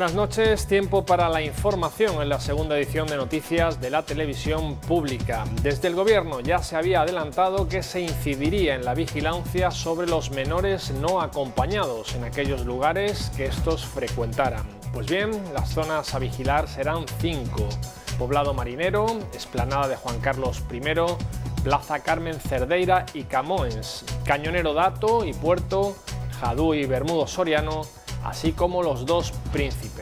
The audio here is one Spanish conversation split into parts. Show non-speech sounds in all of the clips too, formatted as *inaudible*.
Buenas noches, tiempo para la información en la segunda edición de Noticias de la Televisión Pública. Desde el Gobierno ya se había adelantado que se incidiría en la vigilancia sobre los menores no acompañados en aquellos lugares que estos frecuentaran. Pues bien, las zonas a vigilar serán cinco. Poblado Marinero, Esplanada de Juan Carlos I, Plaza Carmen Cerdeira y Camoens, Cañonero Dato y Puerto, Jadú y Bermudo Soriano, así como los dos príncipes.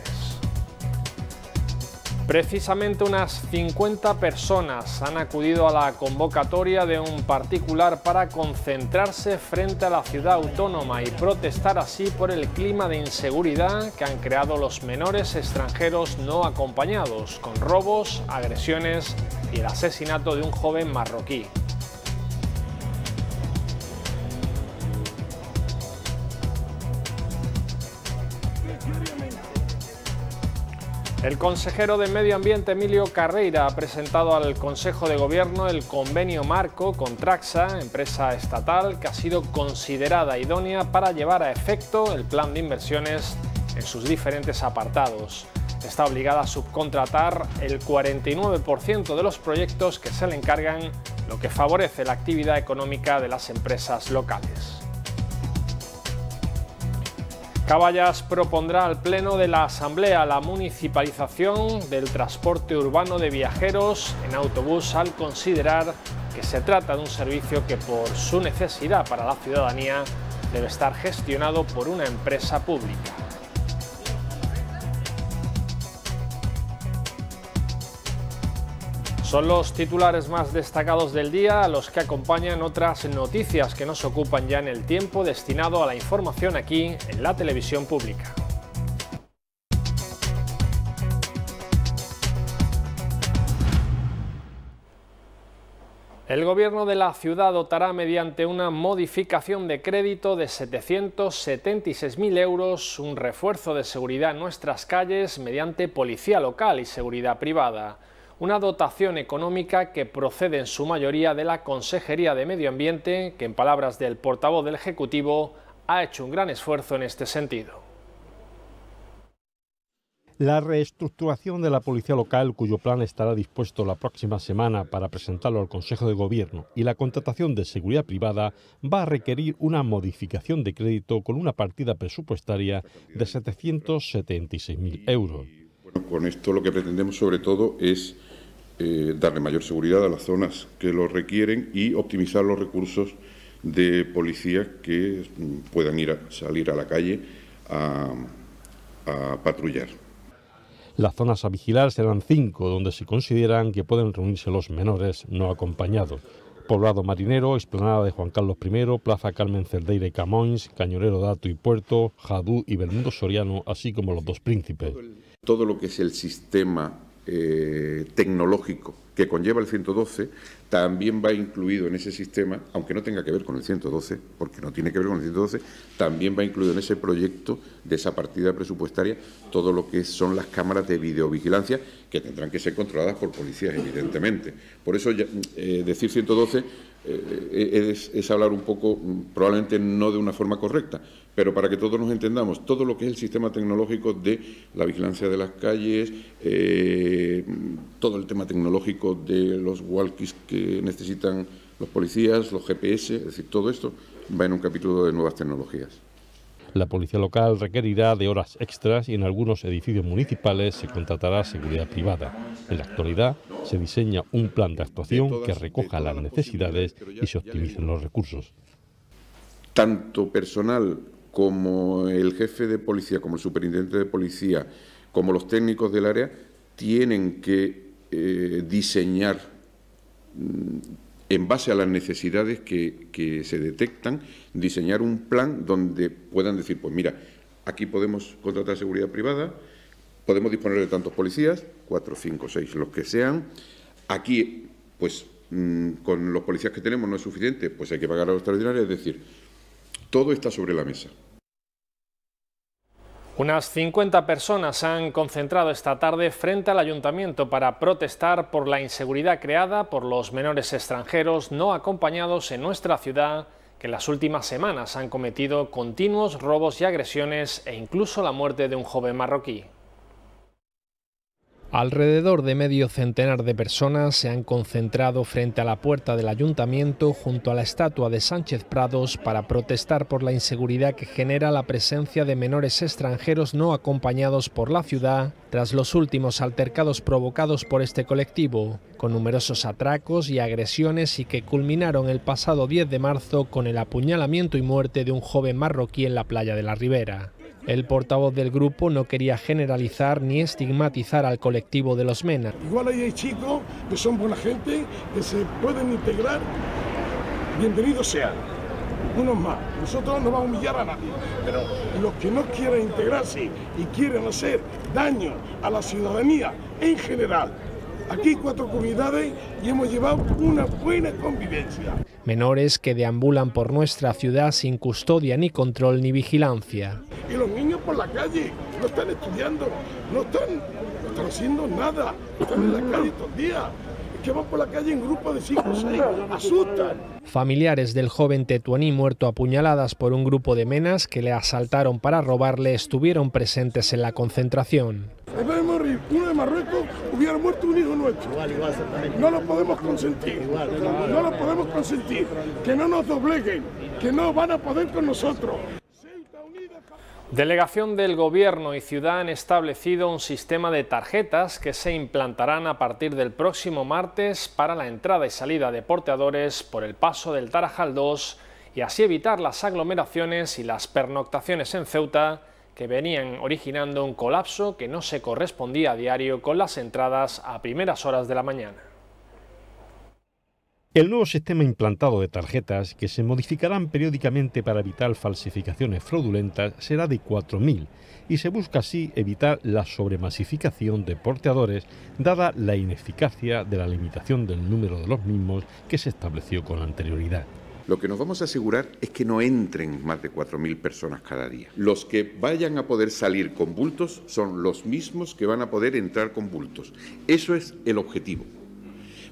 Precisamente unas 50 personas han acudido a la convocatoria de un particular para concentrarse frente a la ciudad autónoma y protestar así por el clima de inseguridad que han creado los menores extranjeros no acompañados, con robos, agresiones y el asesinato de un joven marroquí. El consejero de Medio Ambiente Emilio Carreira ha presentado al Consejo de Gobierno el convenio marco con Traxa, empresa estatal que ha sido considerada idónea para llevar a efecto el plan de inversiones en sus diferentes apartados. Está obligada a subcontratar el 49% de los proyectos que se le encargan, lo que favorece la actividad económica de las empresas locales. Caballas propondrá al Pleno de la Asamblea la municipalización del transporte urbano de viajeros en autobús al considerar que se trata de un servicio que por su necesidad para la ciudadanía debe estar gestionado por una empresa pública. Son los titulares más destacados del día, los que acompañan otras noticias que nos ocupan ya en el tiempo destinado a la información aquí en la televisión pública. El gobierno de la ciudad dotará mediante una modificación de crédito de 776.000 euros un refuerzo de seguridad en nuestras calles mediante policía local y seguridad privada una dotación económica que procede en su mayoría de la Consejería de Medio Ambiente, que en palabras del portavoz del Ejecutivo ha hecho un gran esfuerzo en este sentido. La reestructuración de la policía local, cuyo plan estará dispuesto la próxima semana para presentarlo al Consejo de Gobierno, y la contratación de seguridad privada va a requerir una modificación de crédito con una partida presupuestaria de 776.000 euros. con esto lo que pretendemos sobre todo es eh, darle mayor seguridad a las zonas que lo requieren y optimizar los recursos de policías que mm, puedan ir a, salir a la calle a, patrullar. Las zonas a vigilar serán cinco, donde se consideran que pueden reunirse los menores no acompañados. Poblado Marinero, Explanada de Juan Carlos I, Plaza Carmen Cerdeira y Camoins, Cañonero Dato y Puerto, Jadú y Belmundo Soriano, así como los dos príncipes. Todo lo que es el sistema eh, tecnológico que conlleva el 112, también va incluido en ese sistema, aunque no tenga que ver con el 112, porque no tiene que ver con el 112, también va incluido en ese proyecto de esa partida presupuestaria todo lo que son las cámaras de videovigilancia, que tendrán que ser controladas por policías, evidentemente. Por eso eh, decir 112 eh, es hablar un poco, mm, probablemente no de una forma correcta, pero para que todos nos entendamos, todo lo que es el sistema tecnológico de la vigilancia de las calles, eh, todo el tema tecnológico de los walkies que necesitan los policías, los GPS, es decir, todo esto va en un capítulo de nuevas tecnologías. La policía local requerirá de horas extras y en algunos edificios municipales se contratará seguridad privada. En la actualidad se diseña un plan de actuación que recoja las necesidades y se optimicen los recursos. Tanto personal como el jefe de policía, como el superintendente de policía, como los técnicos del área, tienen que eh, diseñar mm, en base a las necesidades que, se detectan, diseñar un plan donde puedan decir, pues mira, aquí podemos contratar seguridad privada, podemos disponer de tantos policías, cuatro, cinco, seis, los que sean. Aquí, pues, mm, con los policías que tenemos no es suficiente, pues hay que pagar a los extraordinarios, es decir, todo está sobre la mesa. Unas 50 personas se han concentrado esta tarde frente al ayuntamiento para protestar por la inseguridad creada por los menores extranjeros no acompañados en nuestra ciudad que en las últimas semanas han cometido continuos robos y agresiones e incluso la muerte de un joven marroquí. Alrededor de medio centenar de personas se han concentrado frente a la puerta del ayuntamiento junto a la estatua de Sánchez Prados para protestar por la inseguridad que genera la presencia de menores extranjeros no acompañados por la ciudad tras los últimos altercados provocados por este colectivo, con numerosos atracos y agresiones y que culminaron el pasado 10 de marzo con el apuñalamiento y muerte de un joven marroquí en la playa de la Ribera. El portavoz del grupo no quería generalizar ni estigmatizar al colectivo de los MENA. Igual hay chicos que son buena gente, que se pueden integrar, bienvenidos sean, unos más. Nosotros no vamos a humillar a nadie, pero los que no quieren integrarse y quieren hacer daño a la ciudadanía en general, aquí hay cuatro comunidades y hemos llevado una buena convivencia menores que deambulan por nuestra ciudad sin custodia ni control ni vigilancia. Y los niños por la calle, no están estudiando, no están, haciendo nada, están en la calle todo el día que van por la calle en grupo de hijos o asustan. Familiares del joven tetuaní muerto apuñaladas por un grupo de menas que le asaltaron para robarle estuvieron presentes en la concentración. Marruecos hubiera muerto un hijo nuestro. No lo podemos consentir. No lo podemos consentir. Que no nos dobleguen, que no van a poder con nosotros. Delegación del Gobierno y Ciudad han establecido un sistema de tarjetas que se implantarán a partir del próximo martes para la entrada y salida de porteadores por el paso del Tarajal 2 y así evitar las aglomeraciones y las pernoctaciones en Ceuta que venían originando un colapso que no se correspondía a diario con las entradas a primeras horas de la mañana. El nuevo sistema implantado de tarjetas, que se modificarán periódicamente para evitar falsificaciones fraudulentas, será de 4.000 y se busca así evitar la sobremasificación de porteadores, dada la ineficacia de la limitación del número de los mismos que se estableció con anterioridad. Lo que nos vamos a asegurar es que no entren más de 4.000 personas cada día. Los que vayan a poder salir con bultos son los mismos que van a poder entrar con bultos. Eso es el objetivo.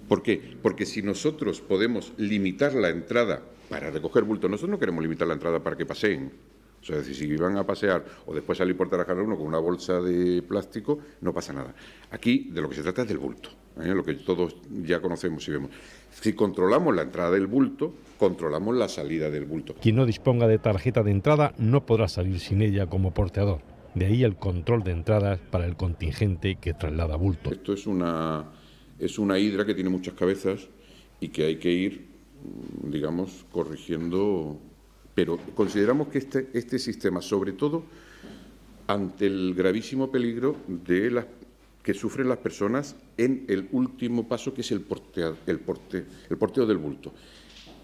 ¿Por qué? Porque si nosotros podemos limitar la entrada para recoger bultos, nosotros no queremos limitar la entrada para que paseen. O sea, si van a pasear o después salir por Tarajana uno con una bolsa de plástico, no pasa nada. Aquí de lo que se trata es del bulto. ¿eh? lo que todos ya conocemos y vemos. Si controlamos la entrada del bulto, controlamos la salida del bulto. Quien no disponga de tarjeta de entrada no podrá salir sin ella como porteador. De ahí el control de entradas para el contingente que traslada bulto. Esto es una, es una hidra que tiene muchas cabezas y que hay que ir, mm, digamos, corrigiendo. Pero consideramos que este, este sistema, sobre todo ante el gravísimo peligro de las que sufren las personas en el último paso, que es el, porteo, porte, el porteo del bulto.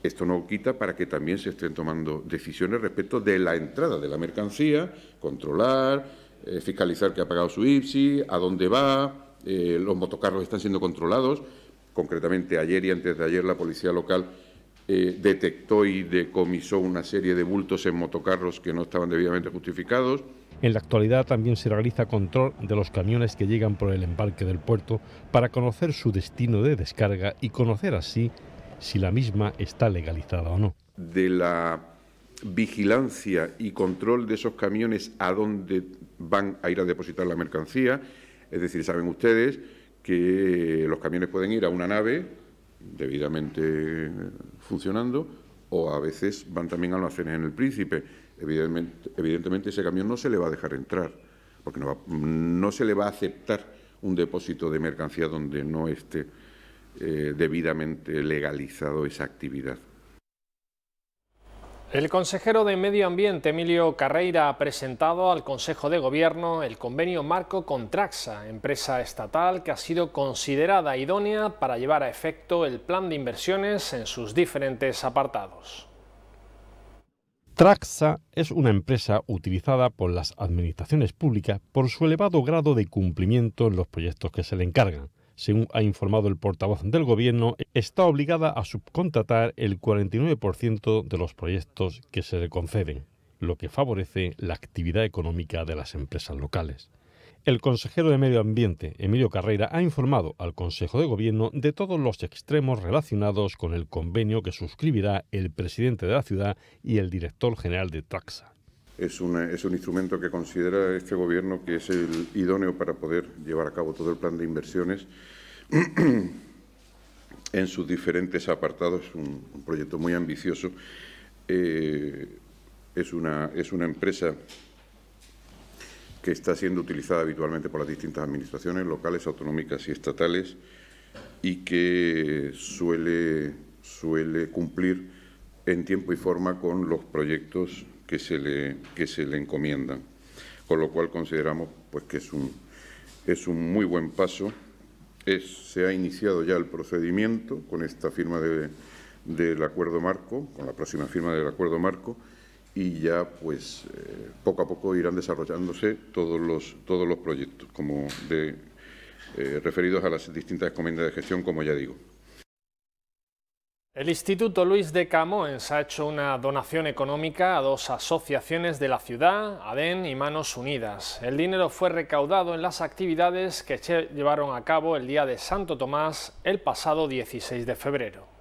Esto no quita para que también se estén tomando decisiones respecto de la entrada de la mercancía, controlar, eh, fiscalizar que ha pagado su IPSI, a dónde va, eh, los motocarros están siendo controlados. Concretamente, ayer y antes de ayer la policía local eh, detectó y decomisó una serie de bultos en motocarros que no estaban debidamente justificados. En la actualidad también se realiza control de los camiones que llegan por el embarque del puerto para conocer su destino de descarga y conocer así si la misma está legalizada o no. De la vigilancia y control de esos camiones a dónde van a ir a depositar la mercancía, es decir, saben ustedes que los camiones pueden ir a una nave debidamente funcionando o a veces van también a almacenes en el Príncipe Evidentemente, ese camión no se le va a dejar entrar, porque no, se le va a aceptar un depósito de mercancía donde no esté eh, debidamente legalizado esa actividad. El consejero de Medio Ambiente, Emilio Carreira, ha presentado al Consejo de Gobierno el convenio marco con Traxa, empresa estatal que ha sido considerada idónea para llevar a efecto el plan de inversiones en sus diferentes apartados. Traxa es una empresa utilizada por las administraciones públicas por su elevado grado de cumplimiento en los proyectos que se le encargan. Según ha informado el portavoz del Gobierno, está obligada a subcontratar el 49% de los proyectos que se le conceden, lo que favorece la actividad económica de las empresas locales. El consejero de Medio Ambiente, Emilio Carrera, ha informado al Consejo de Gobierno de todos los extremos relacionados con el convenio que suscribirá el presidente de la ciudad y el director general de Traxa. Es un, eh, es un instrumento que considera este Gobierno que es el idóneo para poder llevar a cabo todo el plan de inversiones *clears throat* en sus diferentes apartados. Es un, proyecto muy ambicioso. Eh, es, una, es una empresa que está siendo utilizada habitualmente por las distintas administraciones locales, autonómicas y estatales y que suele, cumplir en tiempo y forma con los proyectos que se le, encomiendan. Con lo cual consideramos pues, que es un, muy buen paso. se ha iniciado ya el procedimiento con esta firma del acuerdo marco, con la próxima firma del acuerdo marco, y ya pues eh, poco a poco irán desarrollándose todos los, todos los proyectos como eh, referidos a las distintas encomiendas de gestión, como ya digo. El Instituto Luis de Camoens ha hecho una donación económica a dos asociaciones de la ciudad, ADEN y Manos Unidas. El dinero fue recaudado en las actividades que se llevaron a cabo el día de Santo Tomás el pasado 16 de febrero.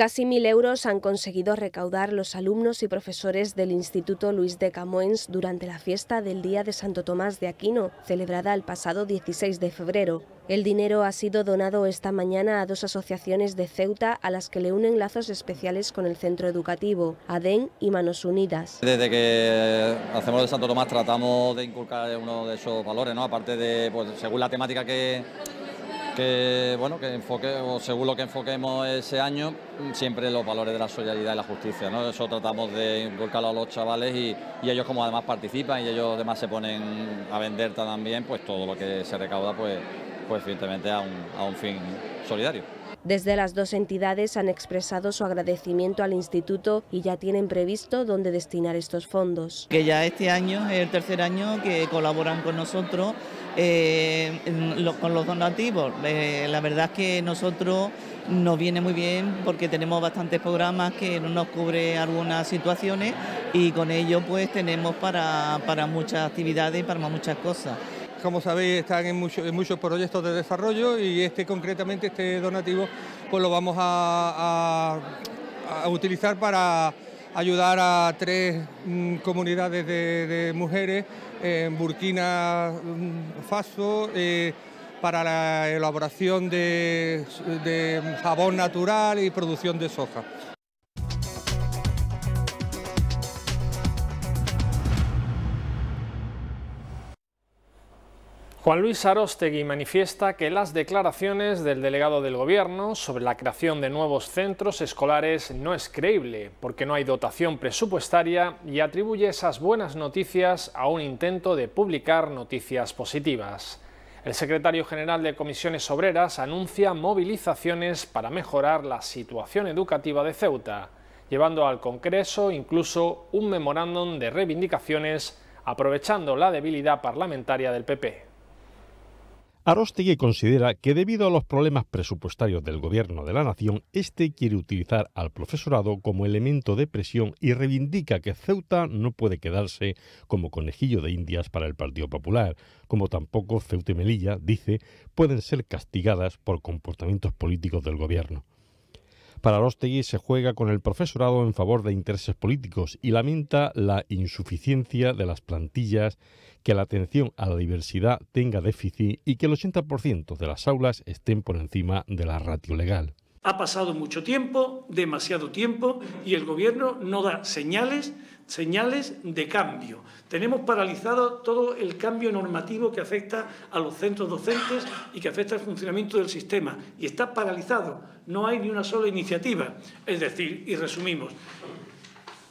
Casi mil euros han conseguido recaudar los alumnos y profesores del Instituto Luis de Camoens durante la fiesta del Día de Santo Tomás de Aquino, celebrada el pasado 16 de febrero. El dinero ha sido donado esta mañana a dos asociaciones de Ceuta a las que le unen lazos especiales con el centro educativo, ADEN y Manos Unidas. Desde que hacemos el Santo Tomás tratamos de inculcar uno de esos valores, ¿no? aparte de, pues, según la temática que que, bueno, que enfoque, o según lo que enfoquemos ese año, siempre los valores de la solidaridad y la justicia. ¿no? Eso tratamos de inculcarlo a los chavales y, ellos como además participan y ellos además se ponen a vender también, pues todo lo que se recauda, pues, pues evidentemente a un, a un fin solidario. Desde las dos entidades han expresado su agradecimiento al instituto y ya tienen previsto dónde destinar estos fondos. Que ya este año es el tercer año que colaboran con nosotros eh, con los donativos, eh, la verdad es que nosotros nos viene muy bien porque tenemos bastantes programas que nos cubren algunas situaciones y con ello pues tenemos para, muchas actividades y para muchas cosas. Como sabéis, están en, en, muchos proyectos de desarrollo y este concretamente, este donativo, pues lo vamos a, utilizar para ayudar a tres mm, comunidades de mujeres en Burkina Faso eh, para la elaboración de jabón natural y producción de soja. Juan Luis Arostegui manifiesta que las declaraciones del delegado del Gobierno sobre la creación de nuevos centros escolares no es creíble, porque no hay dotación presupuestaria y atribuye esas buenas noticias a un intento de publicar noticias positivas. El secretario general de Comisiones Obreras anuncia movilizaciones para mejorar la situación educativa de Ceuta, llevando al Congreso incluso un memorándum de reivindicaciones aprovechando la debilidad parlamentaria del PP. Arostegui considera que debido a los problemas presupuestarios del gobierno de la nación, este quiere utilizar al profesorado como elemento de presión y reivindica que Ceuta no puede quedarse como conejillo de indias para el Partido Popular, como tampoco Ceuta y Melilla, dice, pueden ser castigadas por comportamientos políticos del gobierno. Para Rostegui se juega con el profesorado en favor de intereses políticos y lamenta la insuficiencia de las plantillas, que la atención a la diversidad tenga déficit y que el 80% de las aulas estén por encima de la ratio legal. Ha pasado mucho tiempo, demasiado tiempo, y el Gobierno no da señales señales de cambio. Tenemos paralizado todo el cambio normativo que afecta a los centros docentes y que afecta al funcionamiento del sistema. Y está paralizado, no hay ni una sola iniciativa. Es decir, y resumimos,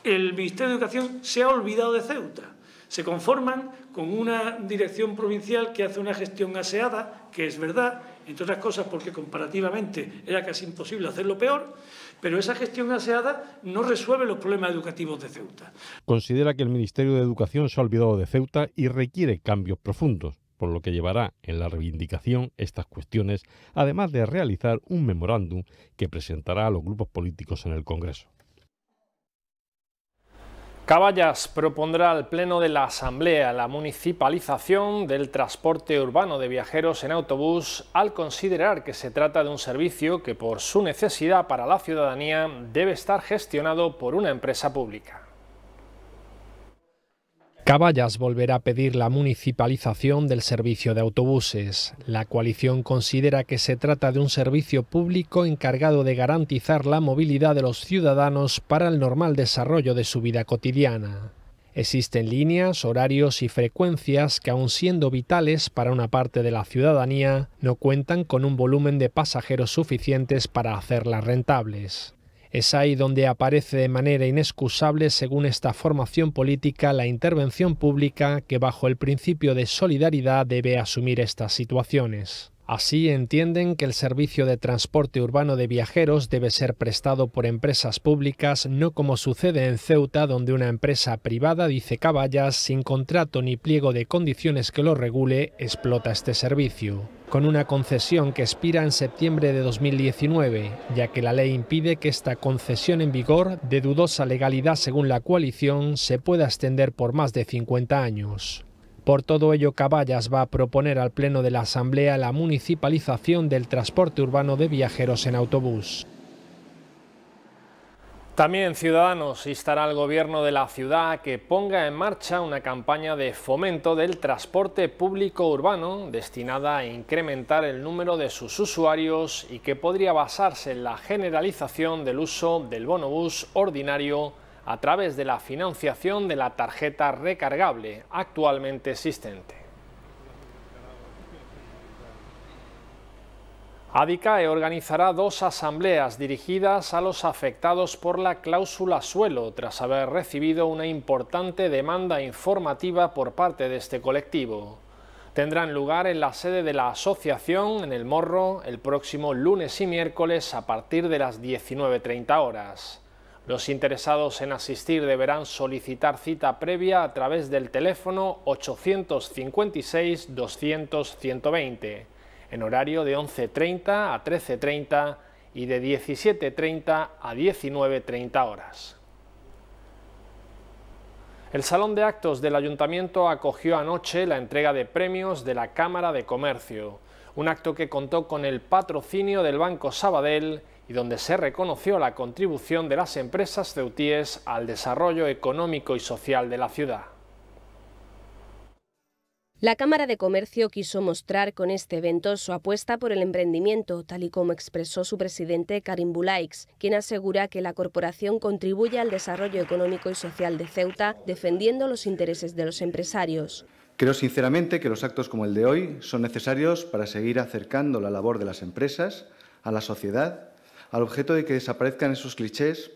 el Ministerio de Educación se ha olvidado de Ceuta. Se conforman con una dirección provincial que hace una gestión aseada, que es verdad, entre otras cosas porque comparativamente era casi imposible hacerlo peor, pero esa gestión aseada no resuelve los problemas educativos de Ceuta. Considera que el Ministerio de Educación se ha olvidado de Ceuta y requiere cambios profundos por lo que llevará en la reivindicación estas cuestiones, además de realizar un memorándum que presentará a los grupos políticos en el Congreso. Caballas propondrá al Pleno de la Asamblea la municipalización del transporte urbano de viajeros en autobús al considerar que se trata de un servicio que por su necesidad para la ciudadanía debe estar gestionado por una empresa pública. Caballas volverá a pedir la municipalización del servicio de autobuses. La coalición considera que se trata de un servicio público encargado de garantizar la movilidad de los ciudadanos para el normal desarrollo de su vida cotidiana. Existen líneas, horarios y frecuencias que, aun siendo vitales para una parte de la ciudadanía, no cuentan con un volumen de pasajeros suficientes para hacerlas rentables. Es ahí donde aparece de manera inexcusable, según esta formación política, la intervención pública que bajo el principio de solidaridad debe asumir estas situaciones. Así entienden que el servicio de transporte urbano de viajeros debe ser prestado por empresas públicas, no como sucede en Ceuta, donde una empresa privada, dice Caballas, sin contrato ni pliego de condiciones que lo regule, explota este servicio con una concesión que expira en septiembre de 2019, ya que la ley impide que esta concesión en vigor, de dudosa legalidad según la coalición, se pueda extender por más de 50 años. Por todo ello, Caballas va a proponer al Pleno de la Asamblea la municipalización del transporte urbano de viajeros en autobús. También Ciudadanos instará al gobierno de la ciudad que ponga en marcha una campaña de fomento del transporte público urbano destinada a incrementar el número de sus usuarios y que podría basarse en la generalización del uso del bonobús ordinario a través de la financiación de la tarjeta recargable actualmente existente. ADICAE organizará dos asambleas dirigidas a los afectados por la cláusula suelo tras haber recibido una importante demanda informativa por parte de este colectivo. Tendrán lugar en la sede de la asociación en El Morro el próximo lunes y miércoles a partir de las 19.30 horas. Los interesados en asistir deberán solicitar cita previa a través del teléfono 856 200 120 en horario de 11.30 a 13.30 y de 17.30 a 19.30 horas. El Salón de Actos del Ayuntamiento acogió anoche la entrega de premios de la Cámara de Comercio, un acto que contó con el patrocinio del Banco Sabadell y donde se reconoció la contribución de las empresas ceutíes al desarrollo económico y social de la ciudad. La Cámara de Comercio quiso mostrar con este evento su apuesta por el emprendimiento, tal y como expresó su presidente Karim Bulaix, quien asegura que la corporación contribuye al desarrollo económico y social de Ceuta, defendiendo los intereses de los empresarios. Creo sinceramente que los actos como el de hoy son necesarios para seguir acercando la labor de las empresas a la sociedad al objeto de que desaparezcan esos clichés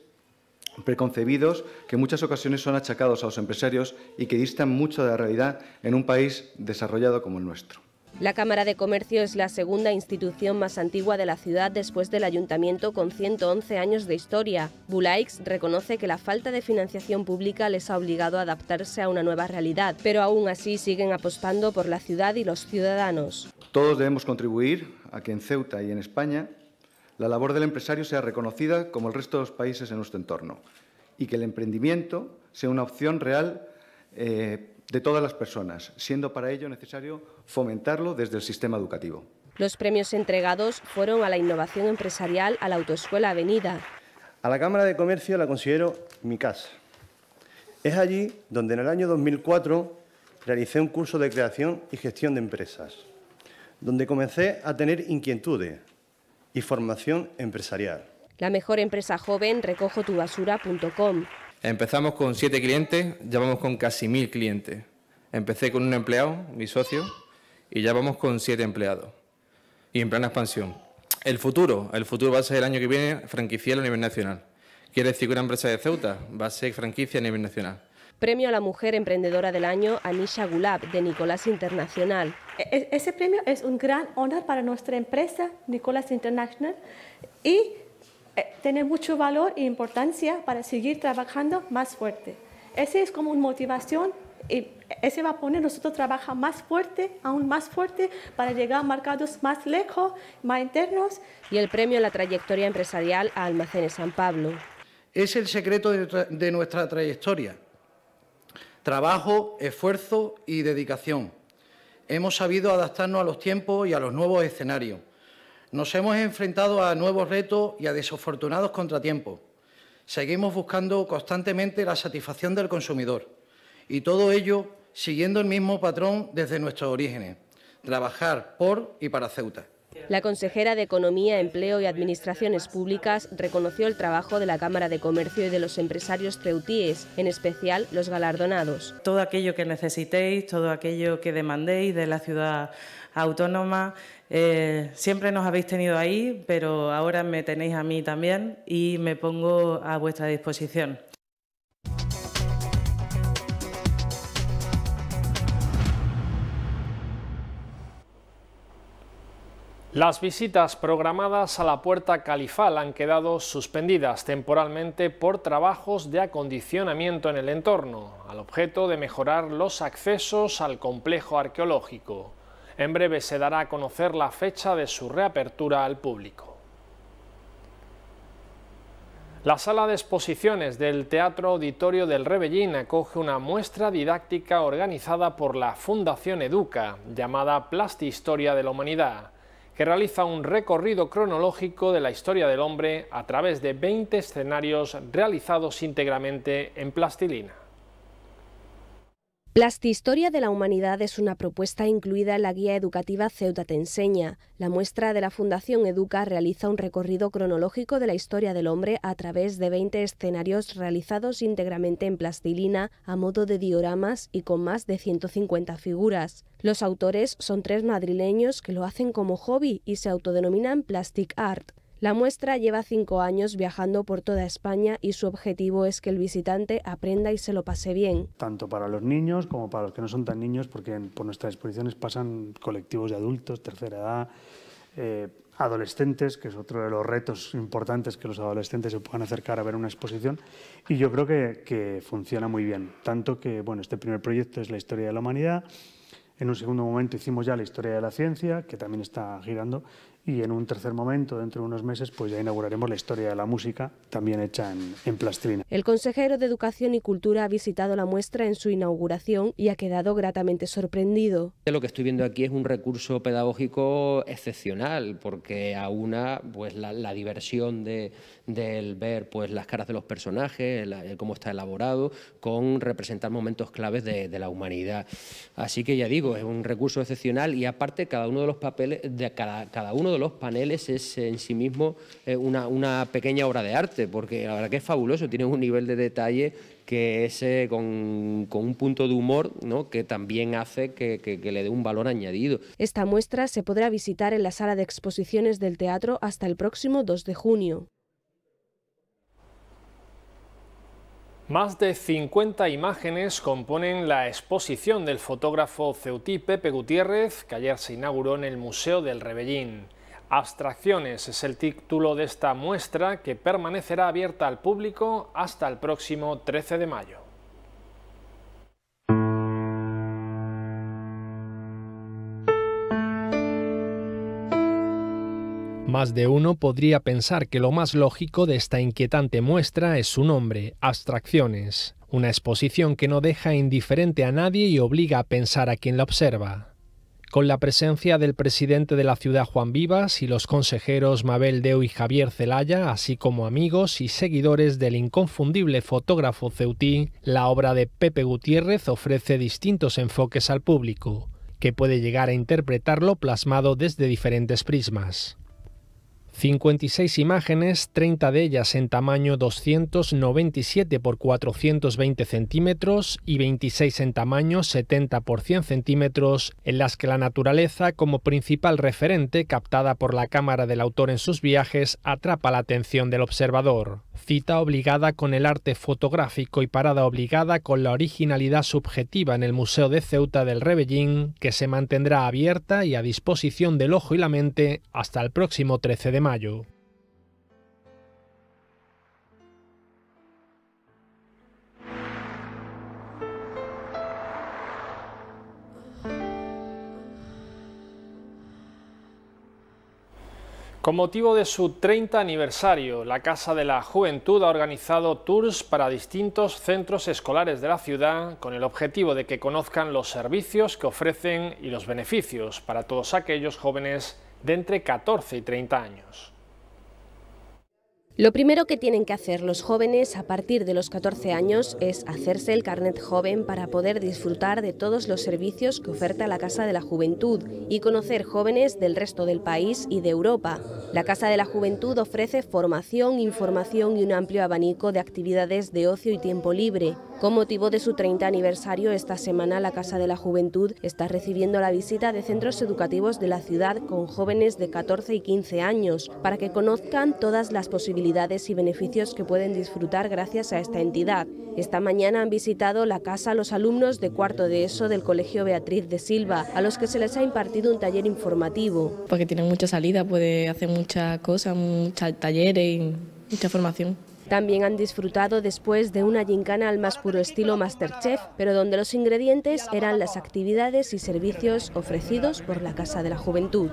preconcebidos que en muchas ocasiones son achacados a los empresarios y que distan mucho de la realidad en un país desarrollado como el nuestro. La Cámara de Comercio es la segunda institución más antigua de la ciudad después del ayuntamiento con 111 años de historia. Bulaix reconoce que la falta de financiación pública les ha obligado a adaptarse a una nueva realidad, pero aún así siguen apostando por la ciudad y los ciudadanos. Todos debemos contribuir a que en Ceuta y en España la labor del empresario sea reconocida como el resto de los países en nuestro entorno y que el emprendimiento sea una opción real eh, de todas las personas, siendo para ello necesario fomentarlo desde el sistema educativo. Los premios entregados fueron a la innovación empresarial a la Autoescuela Avenida. A la Cámara de Comercio la considero mi casa. Es allí donde en el año 2004 realicé un curso de creación y gestión de empresas, donde comencé a tener inquietudes y formación empresarial. La mejor empresa joven tu recojotubasura.com Empezamos con siete clientes, ya vamos con casi mil clientes. Empecé con un empleado, mi socio, y ya vamos con siete empleados. Y en plena expansión. El futuro, el futuro va a ser el año que viene franquicia a nivel nacional. Quiere decir que una empresa de Ceuta va a ser franquicia a nivel nacional. Premio a la Mujer Emprendedora del Año Anisha Gulab de Nicolás Internacional. E-, e-, ese premio es un gran honor para nuestra empresa Nicolás International y eh, tiene mucho valor e importancia para seguir trabajando más fuerte. Ese es como una motivación y ese va a poner nosotros trabajar más fuerte, aún más fuerte, para llegar a mercados más lejos, más internos. Y el premio a la trayectoria empresarial a Almacenes San Pablo. Es el secreto de nuestra trayectoria Trabajo, esfuerzo y dedicación. Hemos sabido adaptarnos a los tiempos y a los nuevos escenarios. Nos hemos enfrentado a nuevos retos y a desafortunados contratiempos. Seguimos buscando constantemente la satisfacción del consumidor y todo ello siguiendo el mismo patrón desde nuestros orígenes, trabajar por y para Ceuta. La consejera de Economía, Empleo y Administraciones Públicas reconoció el trabajo de la Cámara de Comercio y de los empresarios treutíes, en especial los galardonados. Todo aquello que necesitéis, todo aquello que demandéis de la ciudad autónoma, eh, siempre nos habéis tenido ahí, pero ahora me tenéis a mí también y me pongo a vuestra disposición. Las visitas programadas a la puerta califal han quedado suspendidas temporalmente por trabajos de acondicionamiento en el entorno, al objeto de mejorar los accesos al complejo arqueológico. En breve se dará a conocer la fecha de su reapertura al público. La sala de exposiciones del Teatro Auditorio del Rebellín acoge una muestra didáctica organizada por la Fundación Educa, llamada Plastihistoria de la Humanidad que realiza un recorrido cronológico de la historia del hombre a través de 20 escenarios realizados íntegramente en plastilina. Plastihistoria de la Humanidad es una propuesta incluida en la guía educativa Ceuta te enseña. La muestra de la Fundación Educa realiza un recorrido cronológico de la historia del hombre a través de 20 escenarios realizados íntegramente en plastilina a modo de dioramas y con más de 150 figuras. Los autores son tres madrileños que lo hacen como hobby y se autodenominan Plastic Art. La muestra lleva cinco años viajando por toda España y su objetivo es que el visitante aprenda y se lo pase bien. Tanto para los niños como para los que no son tan niños, porque por nuestras exposiciones pasan colectivos de adultos, tercera edad, eh, adolescentes, que es otro de los retos importantes que los adolescentes se puedan acercar a ver una exposición. Y yo creo que, funciona muy bien. Tanto que, bueno, este primer proyecto es la historia de la humanidad. En un segundo momento hicimos ya la historia de la ciencia, que también está girando, y en un tercer momento, dentro de unos meses, pues ya inauguraremos la historia de la música, también hecha en, plastrina. El consejero de Educación y Cultura ha visitado la muestra en su inauguración y ha quedado gratamente sorprendido. Lo que estoy viendo aquí es un recurso pedagógico excepcional, porque aúna pues, la diversión de, del ver pues, las caras de los personajes, eh, cómo está elaborado, con representar momentos claves de, la humanidad. Así que ya digo, es un recurso excepcional y aparte cada uno de los papeles, de cada, uno de los paneles es eh, en sí mismo eh, una, pequeña obra de arte, porque la verdad que es fabuloso, tiene un nivel de detalle que es con, un punto de humor ¿no? que también hace que, le dé un valor añadido. Esta muestra se podrá visitar en la sala de exposiciones del teatro hasta el próximo 2 de junio. Más de 50 imágenes componen la exposición del fotógrafo ceutí Pepe Gutiérrez, que ayer se inauguró en el Museo del Rebellín. Abstracciones es el título de esta muestra que permanecerá abierta al público hasta el próximo 13 de mayo. Más de uno podría pensar que lo más lógico de esta inquietante muestra es su nombre, Abstracciones, una exposición que no deja indiferente a nadie y obliga a pensar a quien la observa con la presencia del presidente de la ciudad Juan Vivas y los consejeros Mabel Deu y Javier Celaya, así como amigos y seguidores del inconfundible fotógrafo ceutí, la obra de Pepe Gutiérrez ofrece distintos enfoques al público, que puede llegar a interpretarlo plasmado desde diferentes prismas. 56 imágenes, 30 de ellas en tamaño 297 x 420 centímetros y 26 en tamaño 70 x 100 centímetros, en las que la naturaleza como principal referente captada por la cámara del autor en sus viajes atrapa la atención del observador. Cita obligada con el arte fotográfico y parada obligada con la originalidad subjetiva en el Museo de Ceuta del Rebellín, que se mantendrá abierta y a disposición del ojo y la mente hasta el próximo 13 de mayo. Con motivo de su 30 aniversario, la Casa de la Juventud ha organizado tours para distintos centros escolares de la ciudad con el objetivo de que conozcan los servicios que ofrecen y los beneficios para todos aquellos jóvenes de entre 14 y 30 años. Lo primero que tienen que hacer los jóvenes a partir de los 14 años es hacerse el carnet joven para poder disfrutar de todos los servicios que oferta la Casa de la Juventud y conocer jóvenes del resto del país y de Europa. La Casa de la Juventud ofrece formación, información y un amplio abanico de actividades de ocio y tiempo libre. Con motivo de su 30 aniversario, esta semana la Casa de la Juventud está recibiendo la visita de centros educativos de la ciudad con jóvenes de 14 y 15 años para que conozcan todas las posibilidades y beneficios que pueden disfrutar gracias a esta entidad. Esta mañana han visitado la casa los alumnos de cuarto de ESO del Colegio Beatriz de Silva, a los que se les ha impartido un taller informativo. Porque tienen mucha salida, puede hacer muchas cosas, muchos talleres y mucha formación. También han disfrutado después de una gincana al más puro estilo Masterchef, pero donde los ingredientes eran las actividades y servicios ofrecidos por la Casa de la Juventud.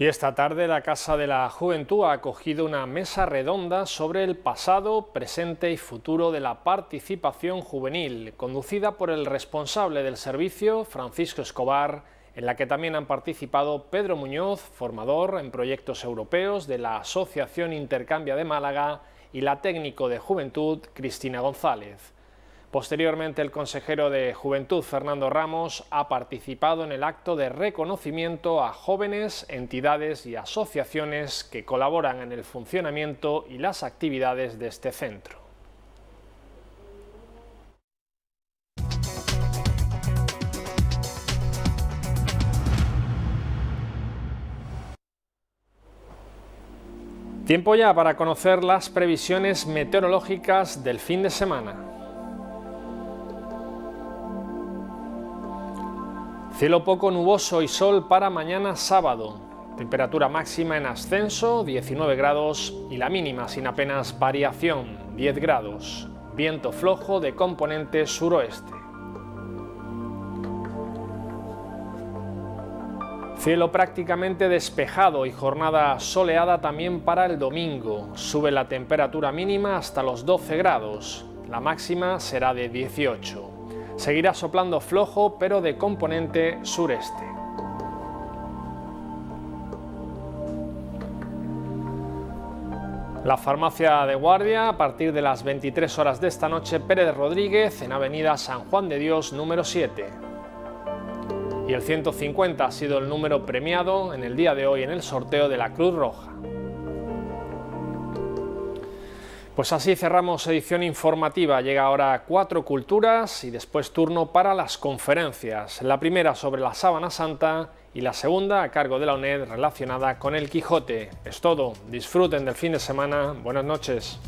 Y esta tarde la Casa de la Juventud ha acogido una mesa redonda sobre el pasado, presente y futuro de la participación juvenil, conducida por el responsable del servicio, Francisco Escobar, en la que también han participado Pedro Muñoz, formador en proyectos europeos de la Asociación Intercambia de Málaga y la técnico de Juventud, Cristina González. Posteriormente, el consejero de Juventud, Fernando Ramos, ha participado en el acto de reconocimiento a jóvenes, entidades y asociaciones que colaboran en el funcionamiento y las actividades de este centro. Tiempo ya para conocer las previsiones meteorológicas del fin de semana. Cielo poco nuboso y sol para mañana sábado. Temperatura máxima en ascenso, 19 grados, y la mínima sin apenas variación, 10 grados. Viento flojo de componente suroeste. Cielo prácticamente despejado y jornada soleada también para el domingo. Sube la temperatura mínima hasta los 12 grados. La máxima será de 18. Seguirá soplando flojo pero de componente sureste. La farmacia de guardia, a partir de las 23 horas de esta noche, Pérez Rodríguez, en Avenida San Juan de Dios, número 7 y el 150 ha sido el número premiado en el día de hoy en el sorteo de la Cruz Roja. Pues así cerramos edición informativa. Llega ahora cuatro culturas y después turno para las conferencias. La primera sobre la Sábana Santa y la segunda a cargo de la UNED relacionada con el Quijote. Es todo. Disfruten del fin de semana. Buenas noches.